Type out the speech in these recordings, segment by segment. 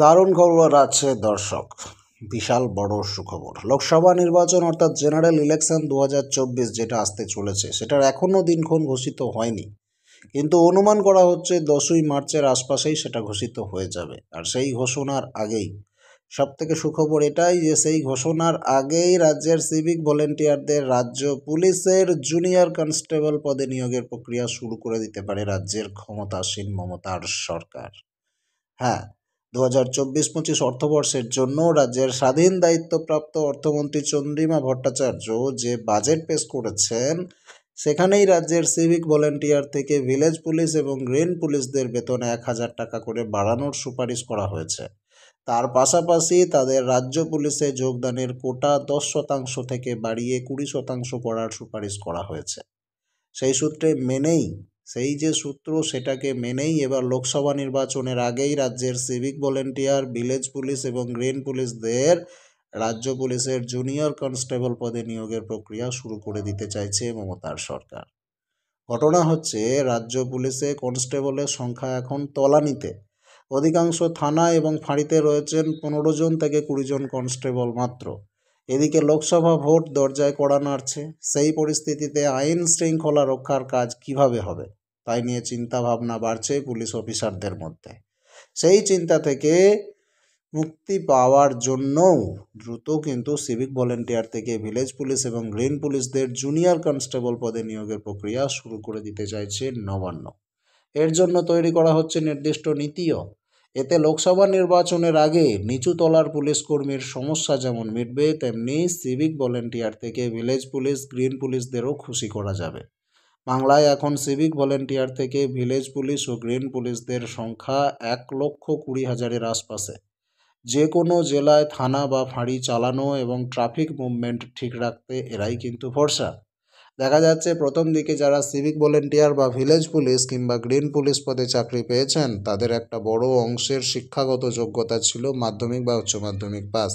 দারুণ খবর আছে দর্শক বিশাল বড় সুখবর লোকসভা নির্বাচন অর্থাৎ জেনারেল ইলেকশন দু যেটা আসতে চলেছে সেটার এখনও দিনক্ষণ ঘোষিত হয়নি কিন্তু অনুমান করা হচ্ছে দশই মার্চের আশপাশেই সেটা ঘোষিত হয়ে যাবে আর সেই ঘোষণার আগেই সবথেকে সুখবর এটাই যে সেই ঘোষণার আগেই রাজ্যের সিভিক ভলেন্টিয়ারদের রাজ্য পুলিশের জুনিয়র কনস্টেবল পদে নিয়োগের প্রক্রিয়া শুরু করে দিতে পারে রাজ্যের ক্ষমতাসীন মমতার সরকার হ্যাঁ দু হাজার চব্বিশ পঁচিশ অর্থবর্ষের জন্য রাজ্যের স্বাধীন দায়িত্বপ্রাপ্ত অর্থমন্ত্রী চন্দ্রিমা ভট্টাচার্য যে বাজেট পেশ করেছেন সেখানেই রাজ্যের সিভিক ভলেন্টিয়ার থেকে ভিলেজ পুলিশ এবং গ্রিন পুলিশদের বেতন এক হাজার টাকা করে বাড়ানোর সুপারিশ করা হয়েছে তার পাশাপাশি তাদের রাজ্য পুলিশে যোগদানের কোটা দশ শতাংশ থেকে বাড়িয়ে কুড়ি শতাংশ করার সুপারিশ করা হয়েছে সেই সূত্রে মেনেই সেই যে সূত্র সেটাকে মেনেই এবার লোকসভা নির্বাচনের আগেই রাজ্যের সিভিক ভলেন্টিয়ার ভিলেজ পুলিশ এবং গ্রিন পুলিশদের রাজ্য পুলিশের জুনিয়র কনস্টেবল পদে নিয়োগের প্রক্রিয়া শুরু করে দিতে চাইছে মমতার সরকার ঘটনা হচ্ছে রাজ্য পুলিশে কনস্টেবলের সংখ্যা এখন তলানিতে অধিকাংশ থানা এবং ফাঁড়িতে রয়েছেন পনেরো জন থেকে কুড়ি জন কনস্টেবল মাত্র এদিকে লোকসভা ভোট দরজায় কড়া নাড়ছে সেই পরিস্থিতিতে আইন শৃঙ্খলা রক্ষার কাজ কিভাবে হবে তাই নিয়ে চিন্তা ভাবনা বাড়ছে পুলিশ অফিসারদের মধ্যে সেই চিন্তা থেকে মুক্তি পাওয়ার জন্যও দ্রুত কিন্তু সিভিক ভলেন্টিয়ার থেকে ভিলেজ পুলিশ এবং গ্রিন পুলিশদের জুনিয়র কনস্টেবল পদে নিয়োগের প্রক্রিয়া শুরু করে দিতে চাইছে নবান্ন এর জন্য তৈরি করা হচ্ছে নির্দিষ্ট নীতিও এতে লোকসভা নির্বাচনের আগে নিচু তলার পুলিশ কর্মীর সমস্যা যেমন মিটবে তেমনি সিভিক ভলেন্টিয়ার থেকে ভিলেজ পুলিশ গ্রিন পুলিশদেরও খুশি করা যাবে বাংলায় এখন সিভিক ভলেন্টিয়ার থেকে ভিলেজ পুলিশ ও গ্রিন পুলিশদের সংখ্যা এক লক্ষ কুড়ি হাজারের আশপাশে যে কোনো জেলায় থানা বা ফাঁড়ি চালানো এবং ট্রাফিক মুভমেন্ট ঠিক রাখতে এরাই কিন্তু ভরসা দেখা যাচ্ছে প্রথম দিকে যারা সিভিক ভলেন্টিয়ার বা ভিলেজ পুলিশ কিংবা গ্রিন পুলিশ পদে চাকরি পেয়েছেন তাদের একটা বড় অংশের শিক্ষাগত যোগ্যতা ছিল মাধ্যমিক বা উচ্চ মাধ্যমিক পাস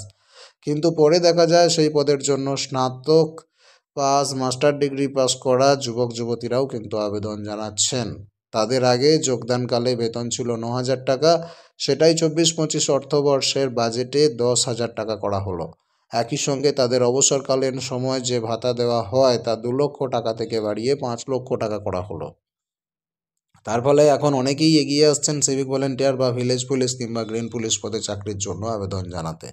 কিন্তু পরে দেখা যায় সেই পদের জন্য স্নাতক পাস মাস্টার ডিগ্রি পাস করা যুবক যুবতীরাও কিন্তু আবেদন জানাচ্ছেন তাদের আগে যোগদানকালে বেতন ছিল ন হাজার টাকা সেটাই চব্বিশ পঁচিশ অর্থবর্ষের বাজেটে দশ হাজার টাকা করা হলো একই সঙ্গে তাদের অবসরকালীন সময় যে ভাতা দেওয়া হয় তা দু লক্ষ টাকা থেকে বাড়িয়ে পাঁচ লক্ষ টাকা করা হলো তার ফলে এখন অনেকেই এগিয়ে আসছেন সিভিক ভলেন্টিয়ার বা ভিলেজ পুলিশ কিংবা গ্রিন পুলিশ পদে চাকরির জন্য আবেদন জানাতে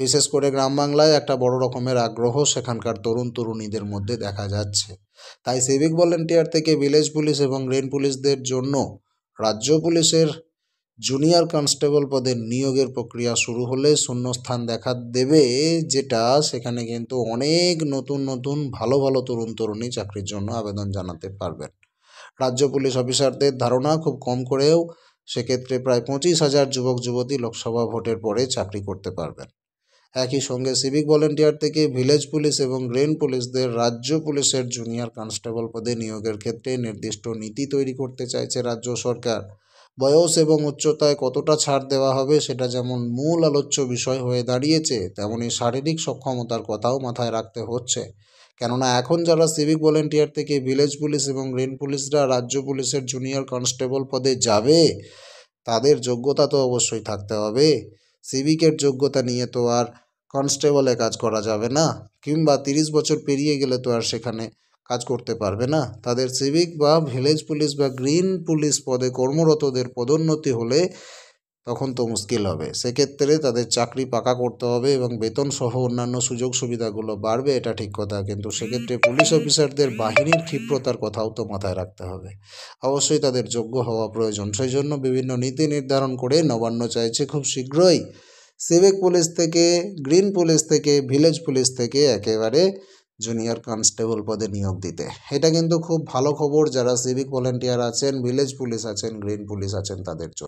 বিশেষ করে গ্রাম বাংলায় একটা বড় রকমের আগ্রহ সেখানকার তরুণ তরুণীদের মধ্যে দেখা যাচ্ছে তাই সিভিক ভলেন্টিয়ার থেকে ভিলেজ পুলিশ এবং গ্রিন পুলিশদের জন্য রাজ্য পুলিশের জুনিয়র কনস্টেবল পদের নিয়োগের প্রক্রিয়া শুরু হলে শূন্যস্থান দেখা দেবে যেটা সেখানে কিন্তু অনেক নতুন নতুন ভালো ভালো তরুণ তরুণী চাকরির জন্য আবেদন জানাতে পারবেন রাজ্য পুলিশ অফিসারদের ধারণা খুব কম করেও সেক্ষেত্রে প্রায় পঁচিশ হাজার যুবক যুবতী লোকসভা ভোটের পরে চাকরি করতে পারবেন একই সঙ্গে সিভিক ভলেন্টিয়ার থেকে ভিলেজ পুলিশ এবং গ্রেন পুলিশদের রাজ্য পুলিশের জুনিয়র কনস্টেবল পদে নিয়োগের ক্ষেত্রে নির্দিষ্ট নীতি তৈরি করতে চাইছে রাজ্য সরকার বয়স এবং উচ্চতায় কতটা ছাড় দেওয়া হবে সেটা যেমন মূল আলোচ্য বিষয় হয়ে দাঁড়িয়েছে তেমনই শারীরিক সক্ষমতার কথাও মাথায় রাখতে হচ্ছে কেননা এখন যারা সিভিক ভলেন্টিয়ার থেকে ভিলেজ পুলিশ এবং গ্রিন পুলিশরা রাজ্য পুলিশের জুনিয়র কনস্টেবল পদে যাবে তাদের যোগ্যতা তো অবশ্যই থাকতে হবে সিভিকের যোগ্যতা নিয়ে তো আর কনস্টেবলে কাজ করা যাবে না কিংবা তিরিশ বছর পেরিয়ে গেলে তো আর সেখানে কাজ করতে পারবে না তাদের সিভিক বা ভিলেজ পুলিশ বা গ্রিন পুলিশ পদে কর্মরতদের পদোন্নতি হলে তখন তো মুশকিল হবে সেক্ষেত্রে তাদের চাকরি পাকা করতে হবে এবং বেতন সহ অন্যান্য সুযোগ সুবিধাগুলো বাড়বে এটা ঠিক কথা কিন্তু সেক্ষেত্রে পুলিশ অফিসারদের বাহিনীর ক্ষিপ্রতার কথাও তো মাথায় রাখতে হবে অবশ্যই তাদের যোগ্য হওয়া প্রয়োজন সেই জন্য বিভিন্ন নীতি নির্ধারণ করে নবান্ন চাইছে খুব শীঘ্রই সিভিক পুলিশ থেকে গ্রিন পুলিশ থেকে ভিলেজ পুলিশ থেকে একেবারে জুনিয়র কনস্টেবল পদে নিয়োগ দিতে এটা কিন্তু খুব ভালো খবর যারা সিভিক ভলেন্টিয়ার আছেন ভিলেজ পুলিশ আছেন গ্রিন পুলিশ আছেন তাদের জন্য